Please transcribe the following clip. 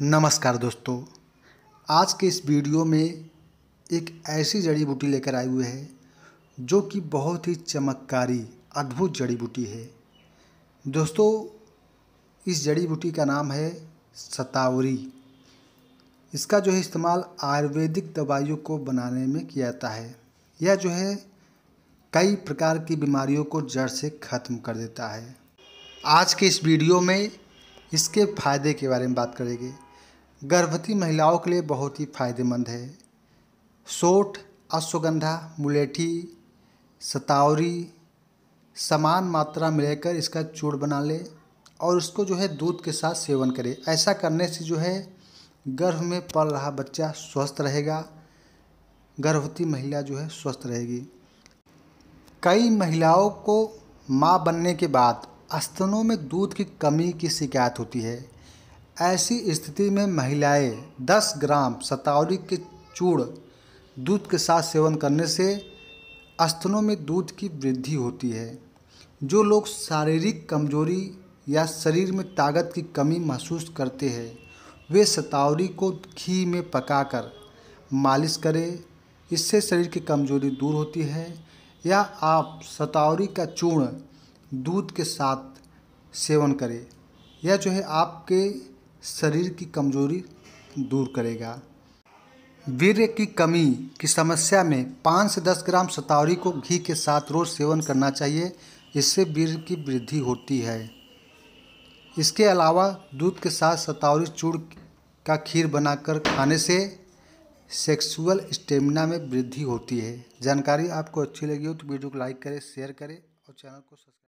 नमस्कार दोस्तों आज के इस वीडियो में एक ऐसी जड़ी बूटी लेकर आए हुए हैं जो कि बहुत ही चमत्कारी अद्भुत जड़ी बूटी है दोस्तों इस जड़ी बूटी का नाम है सतावरी इसका जो है इस्तेमाल आयुर्वेदिक दवाइयों को बनाने में किया जाता है यह जो है कई प्रकार की बीमारियों को जड़ से ख़त्म कर देता है आज के इस वीडियो में इसके फ़ायदे के बारे में बात करेंगे गर्भवती महिलाओं के लिए बहुत ही फायदेमंद है सोठ अश्वगंधा मुलेठी सतावरी समान मात्रा में लेकर इसका चूड़ बना ले और उसको जो है दूध के साथ सेवन करे ऐसा करने से जो है गर्भ में पल रहा बच्चा स्वस्थ रहेगा गर्भवती महिला जो है स्वस्थ रहेगी कई महिलाओं को माँ बनने के बाद स्तनों में दूध की कमी की शिकायत होती है ऐसी स्थिति में महिलाएं दस ग्राम सतावरी के चूर्ण दूध के साथ सेवन करने से स्तनों में दूध की वृद्धि होती है जो लोग शारीरिक कमजोरी या शरीर में ताकत की कमी महसूस करते हैं वे सतावरी को घी में पकाकर मालिश करें इससे शरीर की कमजोरी दूर होती है या आप सतावरी का चूर्ण दूध के साथ सेवन करें यह जो है आपके शरीर की कमजोरी दूर करेगा वीर्य की कमी की समस्या में पाँच से दस ग्राम सतावरी को घी के साथ रोज सेवन करना चाहिए इससे वीर की वृद्धि होती है इसके अलावा दूध के साथ सतावरी चूड़ का खीर बनाकर खाने से सेक्सुअल स्टेमिना में वृद्धि होती है जानकारी आपको अच्छी लगी हो तो वीडियो को लाइक करें शेयर करें और चैनल को सब्सक्राइब